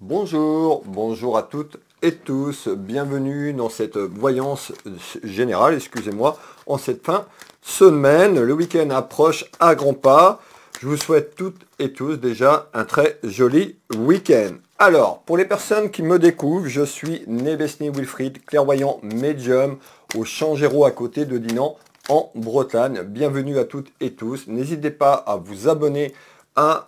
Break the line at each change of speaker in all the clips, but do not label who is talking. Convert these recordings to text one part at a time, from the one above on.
Bonjour, bonjour à toutes et tous, bienvenue dans cette voyance générale, excusez-moi, en cette fin semaine. Le week-end approche à grands pas. Je vous souhaite toutes et tous déjà un très joli week-end. Alors, pour les personnes qui me découvrent, je suis Nevesny Wilfried, clairvoyant médium au Changéro à côté de Dinan en Bretagne. Bienvenue à toutes et tous. N'hésitez pas à vous abonner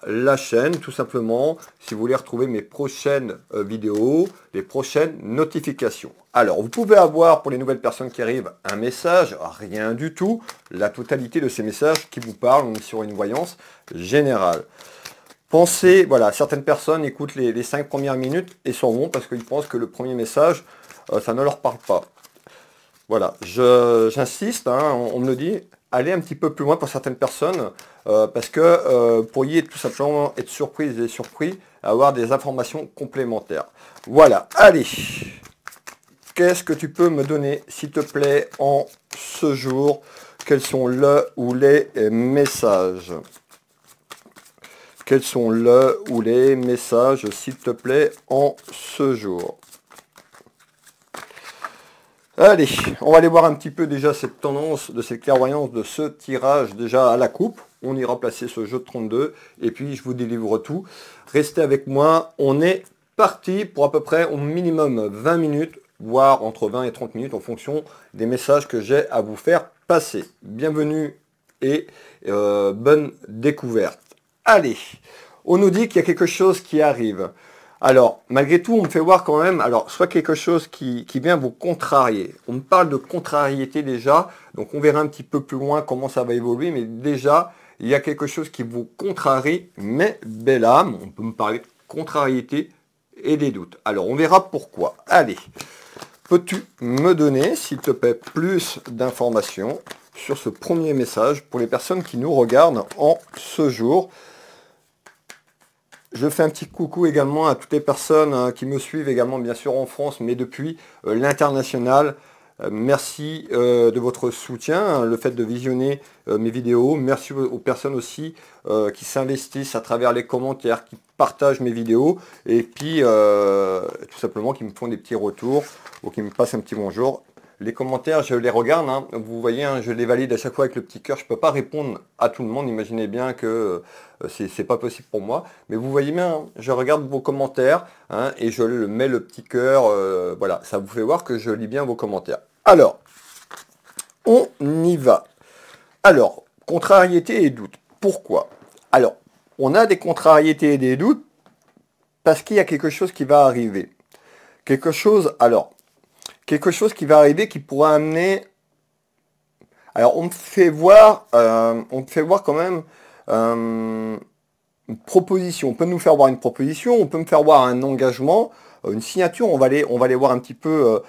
la chaîne, tout simplement, si vous voulez retrouver mes prochaines euh, vidéos, les prochaines notifications. Alors, vous pouvez avoir pour les nouvelles personnes qui arrivent un message, rien du tout, la totalité de ces messages qui vous parlent, sur une voyance générale. Pensez, voilà, certaines personnes écoutent les, cinq premières minutes et s'en vont parce qu'ils pensent que le premier message, euh, ça ne leur parle pas. Voilà, j'insiste, hein, on, on me le dit, aller un petit peu plus loin pour certaines personnes, euh, parce que vous euh, pourriez tout simplement être surprise et surpris avoir des informations complémentaires. Voilà, allez, qu'est-ce que tu peux me donner, s'il te plaît, en ce jour Quels sont le ou les messages Quels sont le ou les messages, s'il te plaît, en ce jour Allez, on va aller voir un petit peu déjà cette tendance de cette clairvoyance de ce tirage déjà à la coupe. On ira placer ce jeu de 32 et puis je vous délivre tout. Restez avec moi, on est parti pour à peu près au minimum 20 minutes, voire entre 20 et 30 minutes en fonction des messages que j'ai à vous faire passer. Bienvenue et euh, bonne découverte. Allez, on nous dit qu'il y a quelque chose qui arrive. Alors, malgré tout, on me fait voir quand même, alors, soit quelque chose qui, vient vous contrarier. On me parle de contrariété déjà, donc on verra un petit peu plus loin comment ça va évoluer, mais déjà, il y a quelque chose qui vous contrarie, mais belle âme, on peut me parler de contrariété et des doutes. Alors, on verra pourquoi. Allez, peux-tu me donner, s'il te plaît, plus d'informations sur ce premier message pour les personnes qui nous regardent en ce jour je fais un petit coucou également à toutes les personnes hein, qui me suivent également bien sûr en France, mais depuis euh, l'international. Euh, merci euh, de votre soutien, hein, le fait de visionner mes vidéos. Merci aux personnes aussi qui s'investissent à travers les commentaires, qui partagent mes vidéos et puis tout simplement qui me font des petits retours ou qui me passent un petit bonjour. Les commentaires, je les regarde. Hein. Vous voyez, hein, je les valide à chaque fois avec le petit cœur. Je ne peux pas répondre à tout le monde. Imaginez bien que euh, ce c'est pas possible pour moi. Mais vous voyez bien, hein, je regarde vos commentaires et je le mets le petit cœur. Euh, voilà, ça vous fait voir que je lis bien vos commentaires. Alors, on y va. Alors, contrariété et doute. Pourquoi Alors, on a des contrariétés et des doutes parce qu'il y a quelque chose qui va arriver. Quelque chose, alors, quelque chose qui va arriver qui pourra amener. Alors on me fait voir, euh, on fait voir quand même euh, une proposition. On peut nous faire voir une proposition, on peut me faire voir un engagement, euh, une signature. On va aller, on va aller voir un petit peu.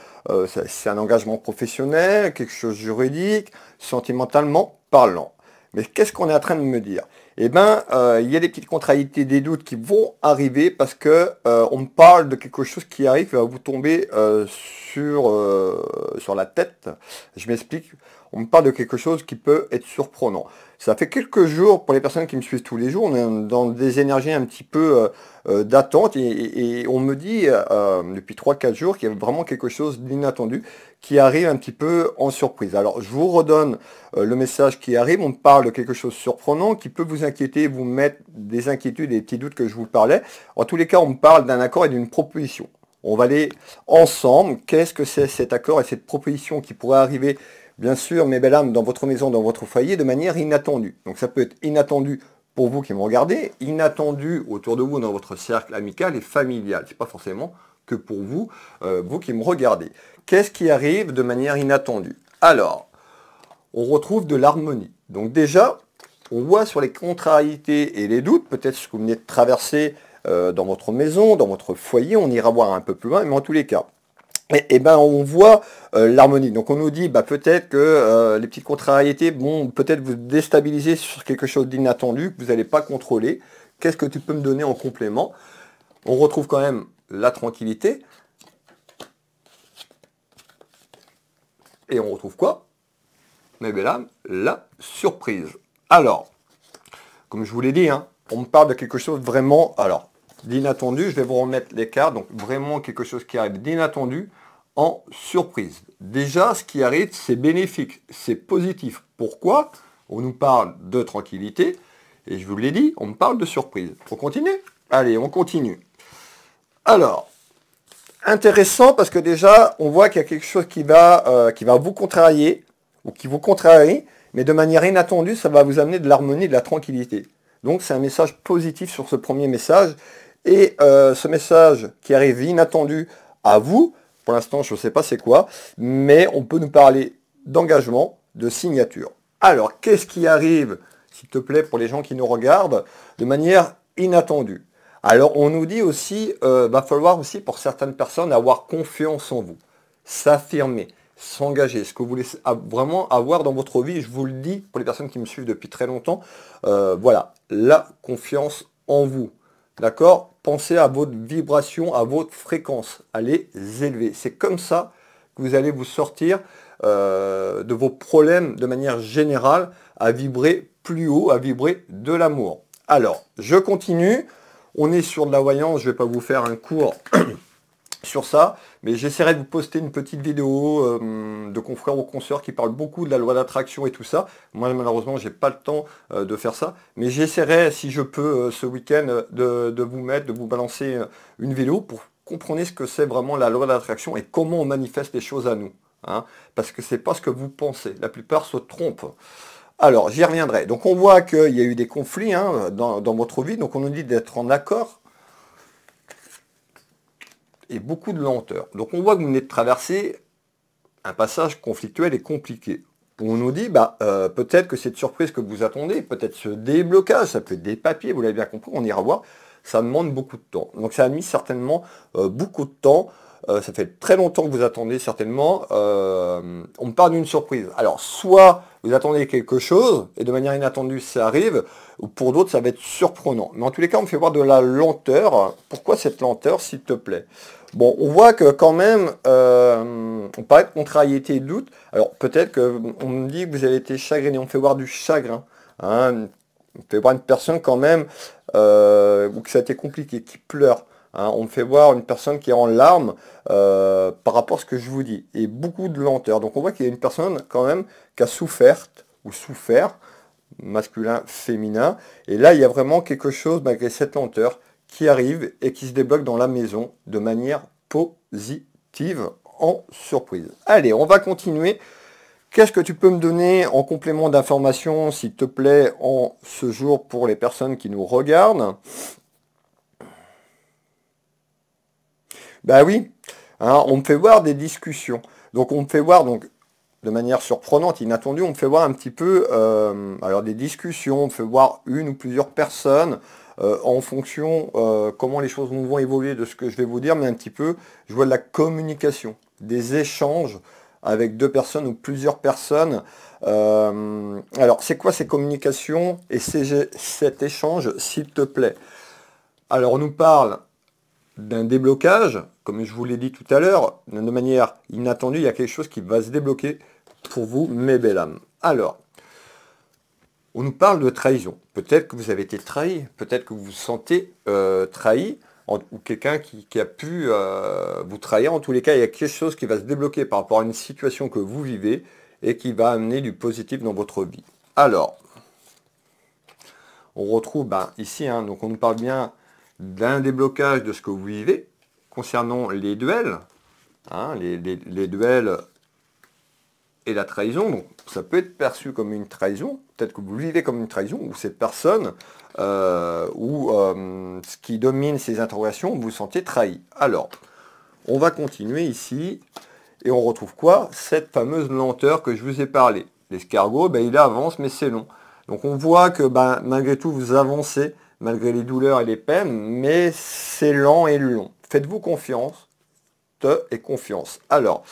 c'est un engagement professionnel, quelque chose juridique, sentimentalement parlant. Mais qu'est-ce qu'on est en train de me dire eh bien, euh, il y a des petites contrariétés, des doutes qui vont arriver parce que euh, on parle de quelque chose qui arrive et va vous tomber euh, sur la tête. Je m'explique on parle de quelque chose qui peut être surprenant. Ça fait quelques jours, pour les personnes qui me suivent tous les jours, on est dans des énergies un petit peu euh, euh, d'attente et, on me dit euh, depuis 3-4 jours qu'il y a vraiment quelque chose d'inattendu qui arrive un petit peu en surprise. Alors je vous redonne le message qui arrive, on parle de quelque chose de surprenant qui peut vous inquiéter, vous mettre des inquiétudes et des petits doutes que je vous parlais. En tous les cas, on me parle d'un accord et d'une proposition. On va aller ensemble, qu'est-ce que c'est cet accord et cette proposition qui pourrait arriver bien sûr, mes belles âmes, dans votre maison, dans votre foyer, de manière inattendue. Donc ça peut être inattendu pour vous qui me regardez, inattendu autour de vous dans votre cercle amical et familial. n'est pas forcément que pour vous, euh, vous qui me regardez. Qu'est-ce qui arrive de manière inattendue Alors, on retrouve de l'harmonie. Donc déjà, on voit sur les contrariétés et les doutes, peut-être ce que vous venez de traverser euh, dans votre maison, dans votre foyer, on ira voir un peu plus loin, mais en tous les cas, et, bien ben on voit euh, l'harmonie. Donc on nous dit bah, peut-être que euh, les petites contrariétés vont peut-être vous déstabiliser sur quelque chose d'inattendu que vous n'allez pas contrôler. Qu'est-ce que tu peux me donner en complément On retrouve quand même la tranquillité. Et on retrouve quoi Mais bien là, la surprise. Alors, comme je vous l'ai dit, hein, on me parle de quelque chose vraiment. Alors, d'inattendu, je vais vous remettre les cartes, donc vraiment quelque chose qui arrive d'inattendu en surprise. Déjà, ce qui arrive, c'est bénéfique, c'est positif. Pourquoi On nous parle de tranquillité, et je vous l'ai dit, on me parle de surprise. On continue Allez, on continue. Alors, intéressant parce que déjà, on voit qu'il y a quelque chose qui va, euh, qui va vous contrarier, ou qui vous contrarie, mais de manière inattendue, ça va vous amener de l'harmonie, de la tranquillité. Donc c'est un message positif sur ce premier message. Et euh, ce message qui arrive inattendu à vous, pour l'instant je ne sais pas c'est quoi, mais on peut nous parler d'engagement, de signature. Alors qu'est-ce qui arrive, s'il te plaît, pour les gens qui nous regardent, de manière inattendue Alors on nous dit aussi, euh, va falloir aussi pour certaines personnes avoir confiance en vous, s'affirmer s'engager, ce que vous voulez vraiment avoir dans votre vie, je vous le dis pour les personnes qui me suivent depuis très longtemps, euh, voilà, la confiance en vous. D'accord Pensez à votre vibration, à votre fréquence, à les élever. C'est comme ça que vous allez vous sortir euh, de vos problèmes de manière générale, à vibrer plus haut, à vibrer de l'amour. Alors, je continue. On est sur de la voyance, je ne vais pas vous faire un cours sur ça. Mais j'essaierai de vous poster une petite vidéo euh, de confrères ou consoeurs qui parlent beaucoup de la loi d'attraction et tout ça. Moi, malheureusement, j'ai pas le temps euh, de faire ça. Mais j'essaierai, si je peux, euh, ce week-end, de, vous mettre, de vous balancer une vidéo pour comprendre ce que c'est vraiment la loi d'attraction et comment on manifeste les choses à nous. Hein. parce que c'est pas ce que vous pensez. La plupart se trompent. Alors, j'y reviendrai. Donc, on voit qu'il y a eu des conflits hein, dans, dans votre vie. Donc, on nous dit d'être en accord et beaucoup de lenteur. Donc on voit que vous venez de traverser un passage conflictuel et compliqué. On nous dit, bah, euh, peut-être que cette surprise que vous attendez, peut-être ce déblocage, ça peut être des papiers, vous l'avez bien compris, on ira voir, ça demande beaucoup de temps. Donc ça a mis certainement euh, beaucoup de temps euh, ça fait très longtemps que vous attendez certainement. Euh, on me parle d'une surprise. Alors, soit vous attendez quelque chose, et de manière inattendue, ça arrive, ou pour d'autres, ça va être surprenant. Mais en tous les cas, on me fait voir de la lenteur. Pourquoi cette lenteur, s'il te plaît Bon, on voit que quand même, euh, on paraît de contrariété et de doute. Alors, peut-être qu'on me dit que vous avez été chagriné. On me fait voir du chagrin. Hein. On me fait voir une personne quand même, ou que ça a été compliqué, qui pleure. Hein, on me fait voir une personne qui est en larmes euh, par rapport à ce que je vous dis. Et beaucoup de lenteur. Donc on voit qu'il y a une personne quand même qui a souffert ou souffert, masculin, féminin. Et là, il y a vraiment quelque chose, malgré cette lenteur, qui arrive et qui se débloque dans la maison de manière positive en surprise. Allez, on va continuer. Qu'est-ce que tu peux me donner en complément d'information, s'il te plaît, en ce jour pour les personnes qui nous regardent Ben oui, hein, on me fait voir des discussions. Donc on me fait voir, donc de manière surprenante, inattendue, on me fait voir un petit peu euh, alors des discussions, on me fait voir une ou plusieurs personnes euh, en fonction euh, comment les choses vont évoluer de ce que je vais vous dire, mais un petit peu, je vois de la communication, des échanges avec deux personnes ou plusieurs personnes. alors, c'est quoi ces communications et cet échange, s'il te plaît Alors, on nous parle d'un déblocage, comme je vous l'ai dit tout à l'heure, de manière inattendue, il y a quelque chose qui va se débloquer pour vous, mes belles âmes. Alors, on nous parle de trahison. Peut-être que vous avez été trahi, peut-être que vous vous sentez euh, trahi, ou quelqu'un qui, a pu euh, vous trahir. En tous les cas, il y a quelque chose qui va se débloquer par rapport à une situation que vous vivez et qui va amener du positif dans votre vie. Alors, on retrouve ben, ici, hein, donc on nous parle bien d'un déblocage de ce que vous vivez concernant les duels, hein, les, duels et la trahison. Donc, ça peut être perçu comme une trahison, peut-être que vous vivez comme une trahison, euh, ou cette personne, ou ce qui domine ces interrogations, vous vous sentez trahi. Alors, on va continuer ici, et on retrouve quoi Cette fameuse lenteur que je vous ai parlé. L'escargot, ben, il avance, mais c'est long. Donc on voit que ben, malgré tout, vous avancez, malgré les douleurs et les peines, mais c'est lent et long. Faites-vous confiance, te et confiance. Alors,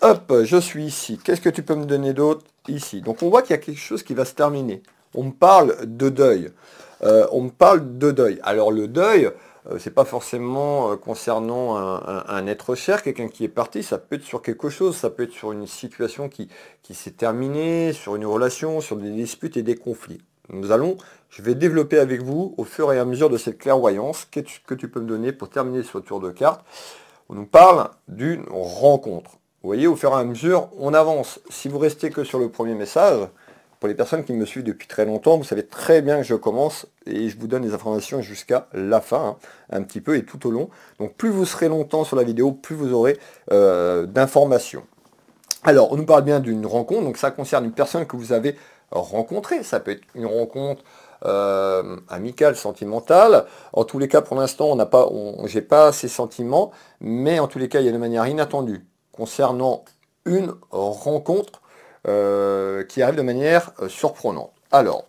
hop, je suis ici. Qu'est-ce que tu peux me donner d'autre ici Donc on voit qu'il y a quelque chose qui va se terminer. On me parle de deuil. Euh, on me parle de deuil. Alors le deuil, ce euh, c'est pas forcément euh, concernant un, un, être cher, quelqu'un qui est parti, ça peut être sur quelque chose, ça peut être sur une situation qui, qui s'est terminée, sur une relation, sur des disputes et des conflits. Nous allons, je vais développer avec vous au fur et à mesure de cette clairvoyance que tu, que tu peux me donner pour terminer ce tour de cartes. On nous parle d'une rencontre. Vous voyez, au fur et à mesure, on avance. Si vous restez que sur le premier message, pour les personnes qui me suivent depuis très longtemps, vous savez très bien que je commence et je vous donne les informations jusqu'à la fin, hein, un petit peu et tout au long. Donc plus vous serez longtemps sur la vidéo, plus vous aurez euh, d'informations. Alors, on nous parle bien d'une rencontre, donc ça concerne une personne que vous avez rencontrer. Ça peut être une rencontre euh, amicale, sentimentale. En tous les cas, pour l'instant, on n'a pas, j'ai pas ces sentiments, mais en tous les cas, il y a de manière inattendue concernant une rencontre euh, qui arrive de manière euh, surprenante. Alors,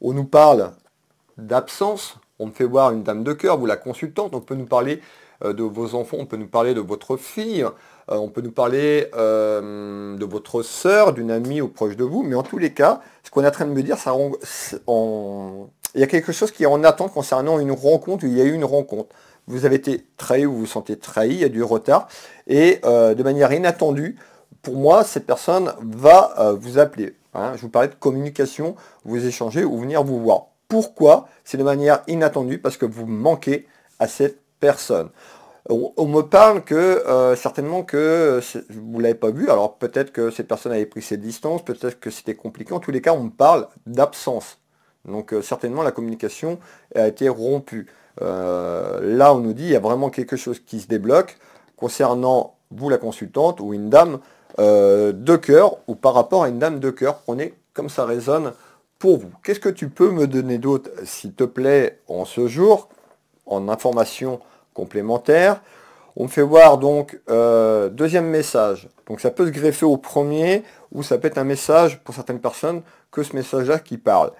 on nous parle d'absence. On me fait voir une dame de cœur, vous la consultante. On peut nous parler de vos enfants, on peut nous parler de votre fille. Euh, on peut nous parler euh, de votre sœur, d'une amie ou proche de vous, mais en tous les cas, ce qu'on est en train de me dire, ça, il y a quelque chose qui est en attente concernant une rencontre, il y a eu une rencontre. Vous avez été trahi ou vous vous sentez trahi, il y a du retard, et euh, de manière inattendue, pour moi, cette personne va vous appeler. Hein. Je vous parlais de communication, vous échanger ou venir vous voir. Pourquoi C'est de manière inattendue, parce que vous manquez à cette personne on, me parle que euh, certainement que vous l'avez pas vu, alors peut-être que cette personne avait pris cette distance peut-être que c'était compliqué, en tous les cas on me parle d'absence. Donc euh, certainement la communication a été rompue. Euh, là on nous dit il y a vraiment quelque chose qui se débloque concernant vous la consultante ou une dame de cœur ou par rapport à une dame de cœur, prenez comme ça résonne pour vous. Qu'est-ce que tu peux me donner d'autre s'il te plaît en ce jour en information complémentaire, On me fait voir donc euh, deuxième message. Donc ça peut se greffer au premier ou ça peut être un message pour certaines personnes que ce message-là qui parle.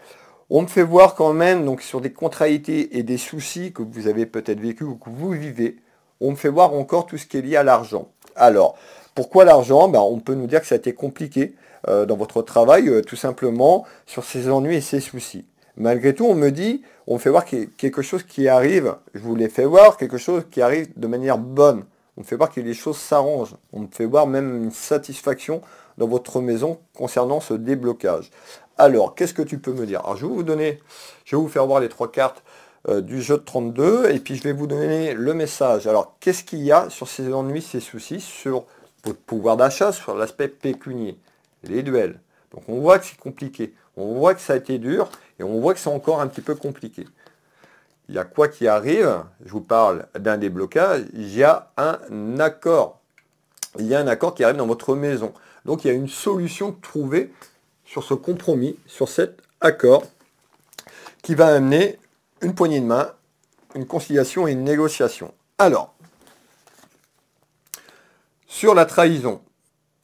On me fait voir quand même donc sur des contrariétés et des soucis que vous avez peut-être vécu ou que vous vivez. On me fait voir encore tout ce qui est lié à l'argent. Alors, pourquoi l'argent ben, On peut nous dire que ça a été compliqué euh, dans votre travail, euh, tout simplement, sur ces ennuis et ces soucis. Malgré tout, on me dit, on fait voir quelque chose qui arrive, je vous l'ai fait voir, quelque chose qui arrive de manière bonne. On me fait voir que les choses s'arrangent. On me fait voir même une satisfaction dans votre maison concernant ce déblocage. Alors, qu'est-ce que tu peux me dire Alors, je vais vous donner, je vais vous faire voir les trois cartes euh, du jeu de 32 et puis je vais vous donner le message. Alors, qu'est-ce qu'il y a sur ces ennuis, ces soucis, sur votre pouvoir d'achat, sur l'aspect pécunier, les duels. Donc, on voit que c'est compliqué. On voit que ça a été dur et on voit que c'est encore un petit peu compliqué. Il y a quoi qui arrive, je vous parle d'un déblocage, il y a un accord. Il y a un accord qui arrive dans votre maison. Donc il y a une solution trouvée sur ce compromis, sur cet accord, qui va amener une poignée de main, une conciliation et une négociation. Alors, sur la trahison,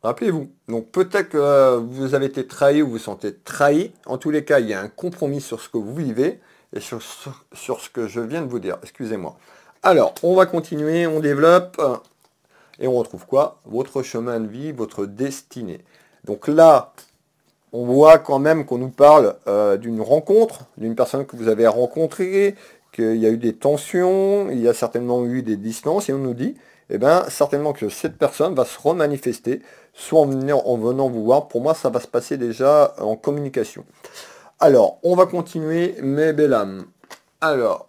Rappelez-vous, donc peut-être que euh, vous avez été trahi ou vous vous sentez trahi. En tous les cas, il y a un compromis sur ce que vous vivez et sur, ce que je viens de vous dire. Excusez-moi. Alors, on va continuer, on développe euh, et on retrouve quoi Votre chemin de vie, votre destinée. Donc là, on voit quand même qu'on nous parle euh, d'une rencontre, d'une personne que vous avez rencontrée, qu'il y a eu des tensions, il y a certainement eu des distances, et on nous dit, eh bien, certainement que cette personne va se remanifester soit en venant, vous voir. Pour moi, ça va se passer déjà en communication. Alors, on va continuer, mes belles âmes. Alors,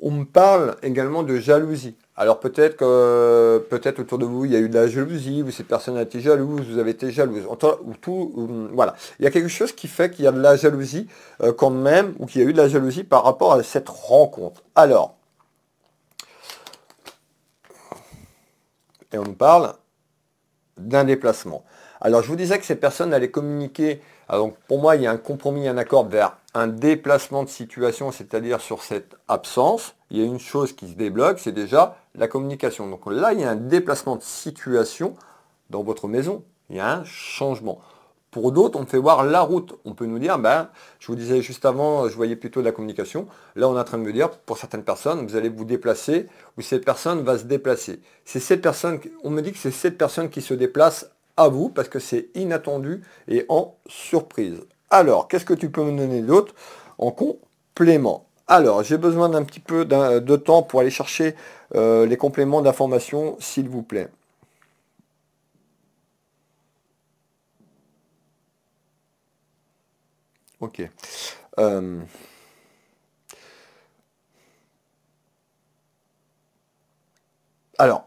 on me parle également de jalousie. Alors peut-être que peut-être autour de vous il y a eu de la jalousie, ou cette personne a été jalouse, vous avez été jalouse. Ou tout, voilà. Il y a quelque chose qui fait qu'il y a de la jalousie euh, quand même, ou qu'il y a eu de la jalousie par rapport à cette rencontre. Alors, et on parle d'un déplacement. Alors je vous disais que ces personnes allaient communiquer, alors pour moi il y a un compromis, un accord vers un déplacement de situation, c'est-à-dire sur cette absence, il y a une chose qui se débloque, c'est déjà la communication. Donc là il y a un déplacement de situation dans votre maison, il y a un changement. Pour d'autres, on fait voir la route. On peut nous dire, ben, je vous disais juste avant, je voyais plutôt de la communication. Là, on est en train de me dire, pour certaines personnes, vous allez vous déplacer ou cette personne va se déplacer. C'est cette personne, on me dit que c'est cette personne qui se déplace à vous parce que c'est inattendu et en surprise. Alors, qu'est-ce que tu peux me donner d'autre en complément Alors, j'ai besoin d'un petit peu de temps pour aller chercher euh, les compléments d'information, s'il vous plaît. Ok. Euh, alors,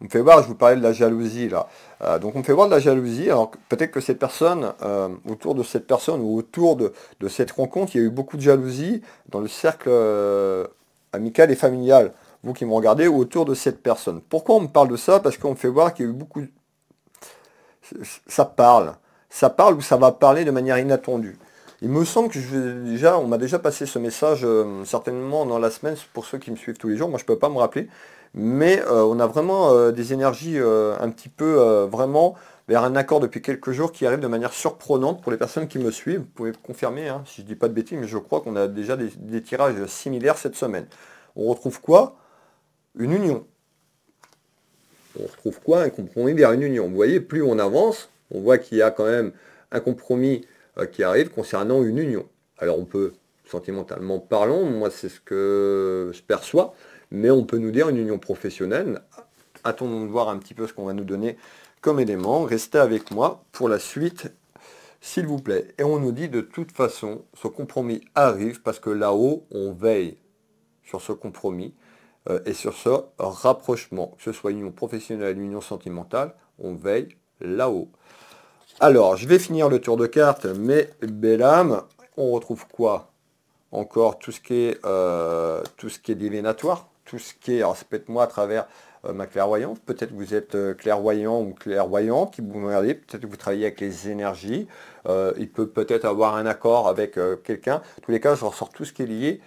on me fait voir, je vous parlais de la jalousie là. Euh, donc on me fait voir de la jalousie, alors peut-être que cette personne, euh, autour de cette personne ou autour de, de, cette rencontre, il y a eu beaucoup de jalousie dans le cercle amical et familial. Vous qui me regardez, autour de cette personne. Pourquoi on me parle de ça Parce qu'on me fait voir qu'il y a eu beaucoup... Ça parle ça parle ou ça va parler de manière inattendue. Il me semble que je, déjà, on m'a déjà passé ce message euh, certainement dans la semaine pour ceux qui me suivent tous les jours. Moi, je ne peux pas me rappeler. Mais euh, on a vraiment euh, des énergies un petit peu vraiment vers un accord depuis quelques jours qui arrive de manière surprenante pour les personnes qui me suivent. Vous pouvez confirmer, hein, si je ne dis pas de bêtises, mais je crois qu'on a déjà des, des tirages similaires cette semaine. On retrouve quoi Une union on retrouve quoi Un compromis vers une union. Vous voyez, plus on avance, on voit qu'il y a quand même un compromis euh, qui arrive concernant une union. Alors on peut, sentimentalement parlant, moi c'est ce que je perçois, mais on peut nous dire une union professionnelle. Attendons de voir un petit peu ce qu'on va nous donner comme élément. Restez avec moi pour la suite, s'il vous plaît. Et on nous dit de toute façon, ce compromis arrive parce que là-haut, on veille sur ce compromis euh, et sur ce rapprochement, que ce soit une union professionnelle, une union sentimentale, on veille là-haut. Alors, je vais finir le tour de cartes, mais âme, on retrouve quoi Encore tout ce qui est, euh, tout ce qui est divinatoire tout ce qui est, alors c'est peut être moi à travers euh, ma clairvoyance, peut-être que vous êtes euh, clairvoyant ou clairvoyant, qui vous regardez, peut-être que vous travaillez avec les énergies, euh, il peut peut-être avoir un accord avec quelqu'un, en tous les cas je ressors tout ce qui est lié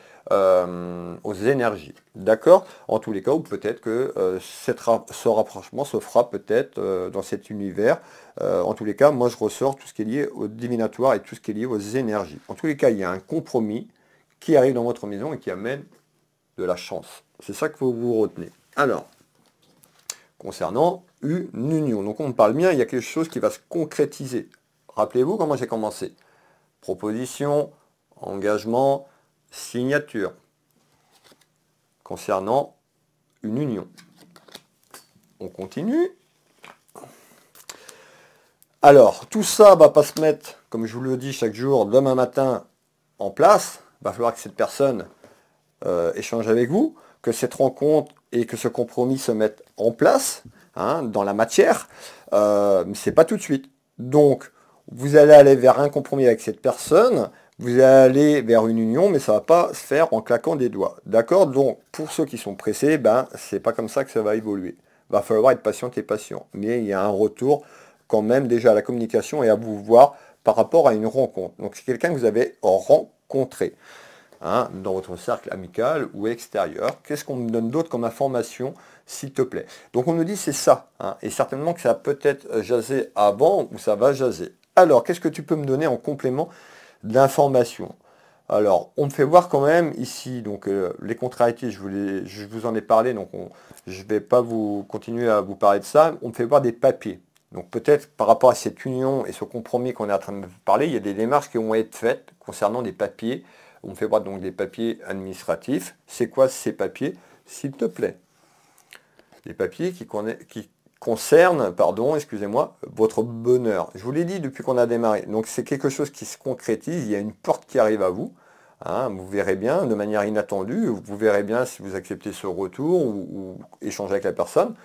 aux énergies, d'accord En tous les cas, ou peut-être que ce rapprochement se fera peut-être dans cet univers, en tous les cas, moi je ressors tout ce qui est lié au divinatoire et tout ce qui est lié aux énergies. En tous les cas, il y a un compromis qui arrive dans votre maison et qui amène de la chance. C'est ça que vous, vous retenez. Alors, concernant une union. Donc on parle bien, il y a quelque chose qui va se concrétiser. Rappelez-vous comment j'ai commencé. Proposition, engagement, signature. Concernant une union. On continue. Alors, tout ça ne va pas se mettre, comme je vous le dis chaque jour, demain matin en place. Il va falloir que cette personne euh, échange avec vous que cette rencontre et que ce compromis se mette en place hein, dans la matière, euh, c'est pas tout de suite. Donc, vous allez aller vers un compromis avec cette personne, vous allez aller vers une union, mais ça ne va pas se faire en claquant des doigts. D'accord Donc, pour ceux qui sont pressés, ben, c'est pas comme ça que ça va évoluer. Va falloir être patient et patient. Mais il y a un retour quand même déjà à la communication et à vous voir par rapport à une rencontre. Donc, c'est quelqu'un que vous avez rencontré. Hein, dans votre cercle amical ou extérieur. Qu'est-ce qu'on me donne d'autre comme information, s'il te plaît Donc on nous dit c'est ça, hein, et certainement que ça a peut-être euh, jasé avant ou ça va jaser. Alors, qu'est-ce que tu peux me donner en complément d'information alors, on me fait voir quand même ici, donc euh, les contrariétés, je vous, en ai parlé, donc je ne vais pas vous continuer à vous parler de ça. On me fait voir des papiers. Donc peut-être par rapport à cette union et ce compromis qu'on est en train de parler, il y a des démarches qui vont être faites concernant des papiers on me fait voir donc des papiers administratifs. C'est quoi ces papiers, s'il te plaît Des papiers qui, concernent, pardon, excusez-moi, votre bonheur. Je vous l'ai dit depuis qu'on a démarré. Donc c'est quelque chose qui se concrétise, il y a une porte qui arrive à vous. Hein. vous verrez bien de manière inattendue, vous verrez bien si vous acceptez ce retour ou, échanger avec la personne,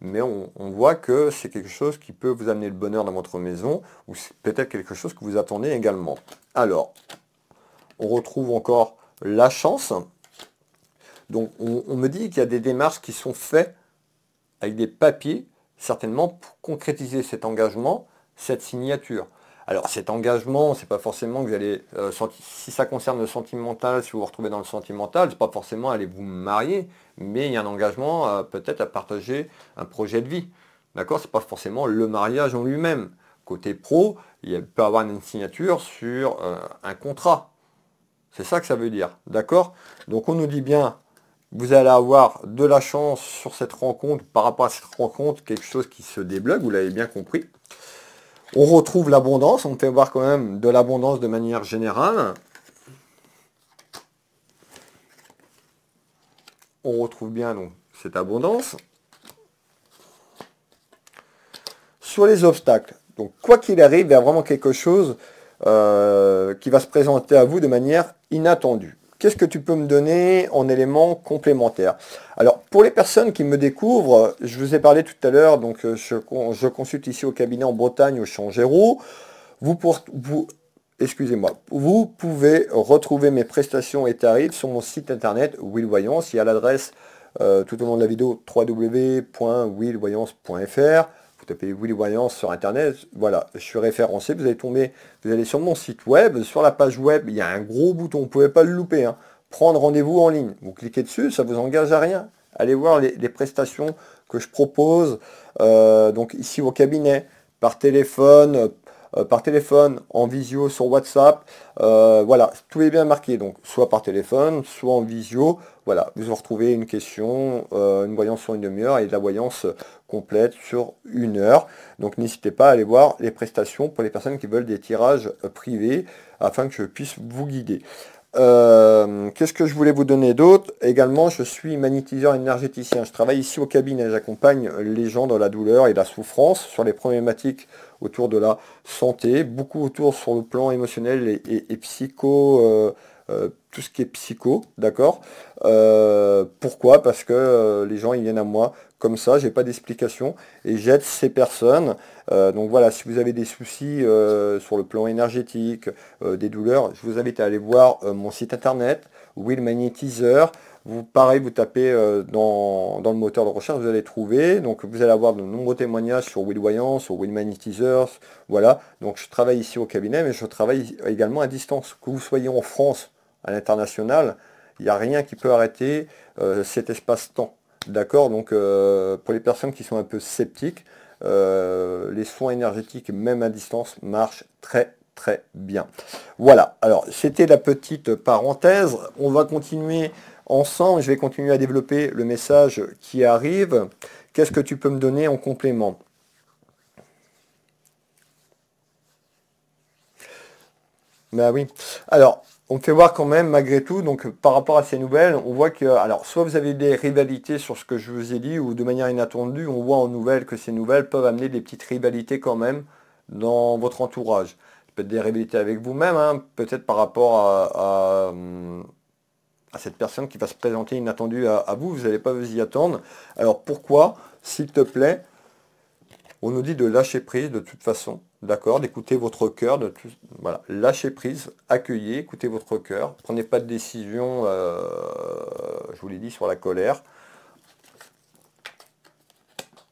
mais on, on voit que c'est quelque chose qui peut vous amener le bonheur dans votre maison ou c'est peut-être quelque chose que vous attendez également. Alors, on retrouve encore la chance. Donc on, me dit qu'il y a des démarches qui sont faites avec des papiers, certainement pour concrétiser cet engagement, cette signature. Alors cet engagement, c'est pas forcément que vous allez, euh, si ça concerne le sentimental, si vous vous retrouvez dans le sentimental, c'est pas forcément aller vous marier, mais il y a un engagement euh, peut-être à partager un projet de vie. D'accord C'est pas forcément le mariage en lui-même. Côté pro, il peut avoir une signature sur euh, un contrat. C'est ça que ça veut dire. D'accord Donc on nous dit bien, vous allez avoir de la chance sur cette rencontre, par rapport à cette rencontre, quelque chose qui se débloque, vous l'avez bien compris. On retrouve l'abondance, on peut voir quand même de l'abondance de manière générale. On retrouve bien donc cette abondance. Sur les obstacles, donc quoi qu'il arrive, il y a vraiment quelque chose euh, qui va se présenter à vous de manière inattendu. Qu'est-ce que tu peux me donner en éléments complémentaires Alors, pour les personnes qui me découvrent, je vous ai parlé tout à l'heure, donc euh, je, consulte ici au cabinet en Bretagne, au Champ Géraud. Vous, vous, excusez-moi, vous pouvez retrouver mes prestations et tarifs sur mon site internet Willvoyance. Il y a l'adresse euh, tout au long de la vidéo www.willvoyance.fr tapez Willy Voyance sur Internet, voilà, je suis référencé, vous allez tomber, vous allez sur mon site web, sur la page web, il y a un gros bouton, vous pouvez pas le louper, hein. prendre rendez-vous en ligne. Vous cliquez dessus, ça vous engage à rien. Allez voir les, prestations que je propose, euh, donc ici au cabinet, par téléphone, euh, par téléphone, en visio, sur WhatsApp, euh, voilà, tout est bien marqué, donc soit par téléphone, soit en visio, voilà, vous retrouvez une question, euh, une voyance sur une demi-heure et de la voyance complète sur une heure. Donc n'hésitez pas à aller voir les prestations pour les personnes qui veulent des tirages euh, privés afin que je puisse vous guider. Euh, qu'est-ce que je voulais vous donner d'autre Également, je suis magnétiseur énergéticien. Je travaille ici au cabinet. J'accompagne les gens dans la douleur et la souffrance sur les problématiques autour de la santé, beaucoup autour sur le plan émotionnel et, psycho. Euh, tout ce qui est psycho, d'accord euh, Pourquoi Parce que euh, les gens, ils viennent à moi comme ça, j'ai pas d'explication, et j'aide ces personnes. donc voilà, si vous avez des soucis sur le plan énergétique, des douleurs, je vous invite à aller voir mon site internet, Will Magnetizer, Vous, pareil, vous tapez dans, dans, le moteur de recherche, vous allez trouver. Donc vous allez avoir de nombreux témoignages sur Will Voyance, sur Will Magnetizers. Voilà, donc je travaille ici au cabinet, mais je travaille également à distance. Que vous soyez en France, à l'international, il n'y a rien qui peut arrêter euh, cet espace-temps. D'accord Donc euh, pour les personnes qui sont un peu sceptiques, euh, les soins énergétiques, même à distance, marchent très très bien. Voilà, alors c'était la petite parenthèse. On va continuer ensemble, je vais continuer à développer le message qui arrive. Qu'est-ce que tu peux me donner en complément Ben oui. Alors, on fait voir quand même, malgré tout, donc par rapport à ces nouvelles, on voit que, alors, soit vous avez des rivalités sur ce que je vous ai dit, ou de manière inattendue, on voit en nouvelles que ces nouvelles peuvent amener des petites rivalités quand même dans votre entourage. Peut-être des rivalités avec vous-même, hein, peut-être par rapport à, à, cette personne qui va se présenter inattendue à, à vous, vous n'allez pas vous y attendre. Alors pourquoi, s'il te plaît, on nous dit de lâcher prise de toute façon, D'accord D'écouter votre cœur, de voilà, lâchez prise, accueillez, écoutez votre cœur, prenez pas de décision, euh, je vous l'ai dit, sur la colère.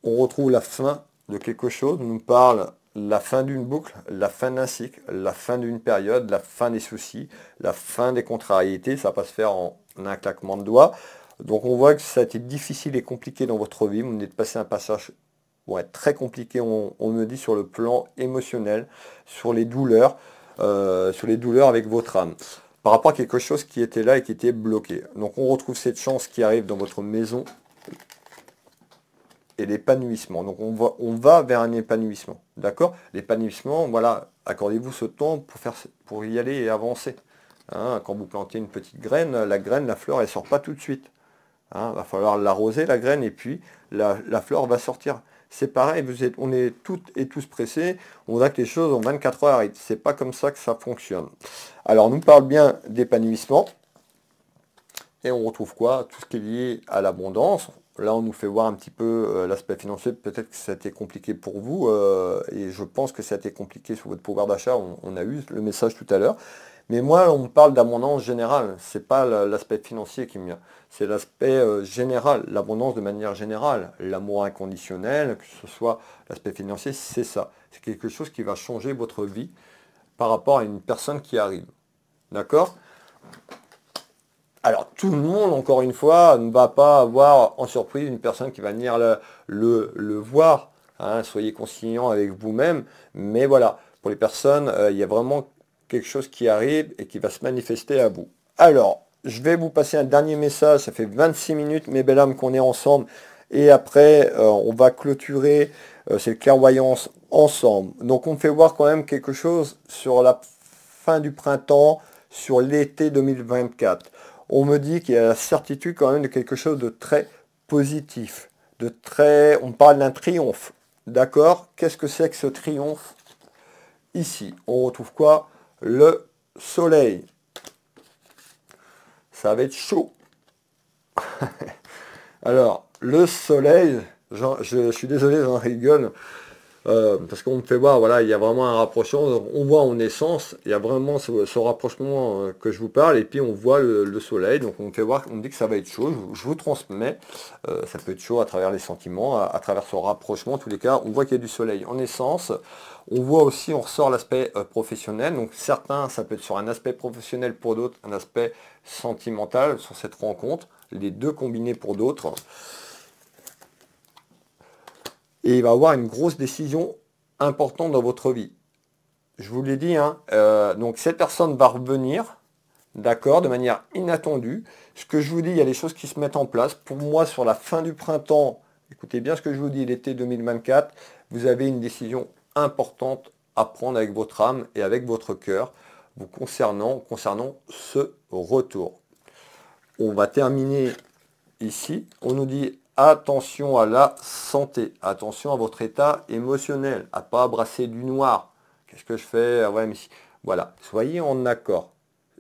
On retrouve la fin de quelque chose, on nous parle la fin d'une boucle, la fin d'un cycle, la fin d'une période, la fin des soucis, la fin des contrariétés, ça va se faire en un claquement de doigts. Donc on voit que ça a été difficile et compliqué dans votre vie, vous venez de passer un passage être très compliqué, on, me dit, sur le plan émotionnel, sur les douleurs, euh, sur les douleurs avec votre âme par rapport à quelque chose qui était là et qui était bloqué. Donc on retrouve cette chance qui arrive dans votre maison et l'épanouissement. Donc on va, on va vers un épanouissement. D'accord L'épanouissement, voilà, accordez-vous ce temps pour, faire, pour y aller et avancer. Hein. quand vous plantez une petite graine, la graine, la fleur, elle ne sort pas tout de suite. Il hein. va falloir l'arroser, la graine, et puis la, la fleur va sortir c'est pareil, vous êtes, on est toutes et tous pressés, on a que les choses en 24 heures C'est pas comme ça que ça fonctionne. Alors, on nous parle bien d'épanouissement. Et on retrouve quoi Tout ce qui est lié à l'abondance. Là, on nous fait voir un petit peu euh, l'aspect financier. Peut-être que ça a été compliqué pour vous. Euh, et je pense que ça a été compliqué sur votre pouvoir d'achat. on, a eu le message tout à l'heure. Mais moi, on parle d'abondance générale. Ce n'est pas l'aspect financier qui me vient. C'est l'aspect euh, général, l'abondance de manière générale. L'amour inconditionnel, que ce soit l'aspect financier, c'est ça. C'est quelque chose qui va changer votre vie par rapport à une personne qui arrive. D'accord alors tout le monde, encore une fois, ne va pas avoir en surprise une personne qui va venir le, le, voir. Hein. soyez conciliant avec vous-même. Mais voilà, pour les personnes, euh, il y a vraiment quelque chose qui arrive et qui va se manifester à vous. Alors, je vais vous passer un dernier message, ça fait 26 minutes, mes belles âmes, qu'on est ensemble. Et après, euh, on va clôturer euh, cette clairvoyance ensemble. Donc, on fait voir quand même quelque chose sur la fin du printemps, sur l'été 2024. On me dit qu'il y a la certitude quand même de quelque chose de très positif, de très... On parle d'un triomphe. D'accord Qu'est-ce que c'est que ce triomphe Ici, on retrouve quoi le soleil. Ça va être chaud. Alors, le soleil, je, suis désolé, j'en rigole, euh, parce qu'on me fait voir, voilà, il y a vraiment un rapprochement. on voit en essence, il y a vraiment ce, rapprochement euh, que je vous parle, et puis on voit le, soleil, donc on fait voir, on dit que ça va être chaud, je, vous transmets, euh, ça peut être chaud à travers les sentiments, à, à, travers ce rapprochement, en tous les cas, on voit qu'il y a du soleil en essence. On voit aussi, on ressort l'aspect professionnel, donc certains, ça peut être sur un aspect professionnel pour d'autres, un aspect sentimental sur cette rencontre, les deux combinés pour d'autres et il va avoir une grosse décision importante dans votre vie. Je vous l'ai dit, hein, euh, donc cette personne va revenir, d'accord, de manière inattendue. Ce que je vous dis, il y a des choses qui se mettent en place. Pour moi, sur la fin du printemps, écoutez bien ce que je vous dis, l'été 2024, vous avez une décision importante à prendre avec votre âme et avec votre cœur, vous concernant, concernant ce retour. On va terminer ici. On nous dit attention à la santé, attention à votre état émotionnel, à pas brasser du noir. Qu'est-ce que je fais ah Voilà, soyez en accord.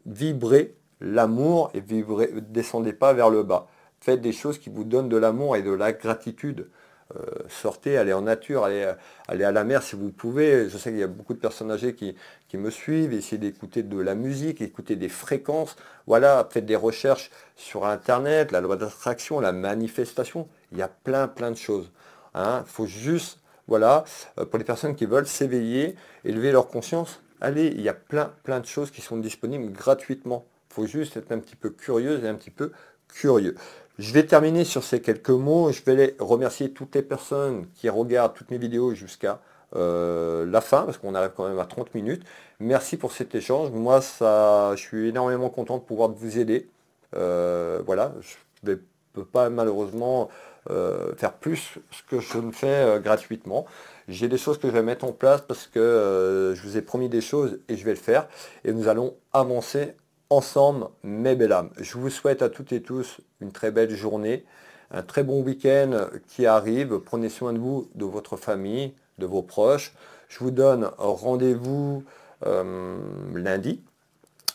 Vibrez l'amour et vibrez, descendez pas vers le bas. Faites des choses qui vous donnent de l'amour et de la gratitude. Euh, sortez, allez en nature, allez, à la mer si vous pouvez. Je sais qu'il y a beaucoup de personnes âgées qui, qui me suivent. Essayez d'écouter de la musique, écouter des fréquences. Voilà, faites des recherches sur Internet, la loi d'attraction, la manifestation. Il y a plein, plein de choses. Il hein. faut juste, voilà, euh, pour les personnes qui veulent s'éveiller, élever leur conscience, allez, il y a plein, plein de choses qui sont disponibles gratuitement. Il faut juste être un petit peu curieuse et un petit peu curieux. Je vais terminer sur ces quelques mots. Je vais remercier toutes les personnes qui regardent toutes mes vidéos jusqu'à euh, la fin, parce qu'on arrive quand même à 30 minutes. Merci pour cet échange. Moi, ça, je suis énormément content de pouvoir vous aider. Euh, voilà, je ne peux pas malheureusement euh, faire plus ce que je ne fais gratuitement. J'ai des choses que je vais mettre en place parce que je vous ai promis des choses et je vais le faire. Et nous allons avancer ensemble mes belles âmes. Je vous souhaite à toutes et tous une très belle journée, un très bon week-end qui arrive. Prenez soin de vous, de votre famille, de vos proches. Je vous donne rendez-vous euh, lundi.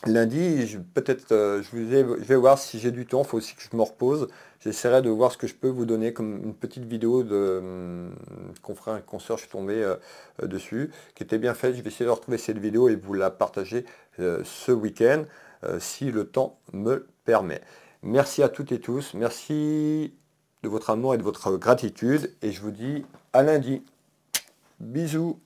Lundi, peut-être, euh, je, vais voir si j'ai du temps. Il faut aussi que je me repose. J'essaierai de voir ce que je peux vous donner comme une petite vidéo de confrère, euh, et un Je suis tombé dessus, qui était bien faite. Je vais essayer de retrouver cette vidéo et vous la partager ce week-end. Euh, si le temps me permet. Merci à toutes et tous. Merci de votre amour et de votre gratitude. Et je vous dis à lundi. Bisous.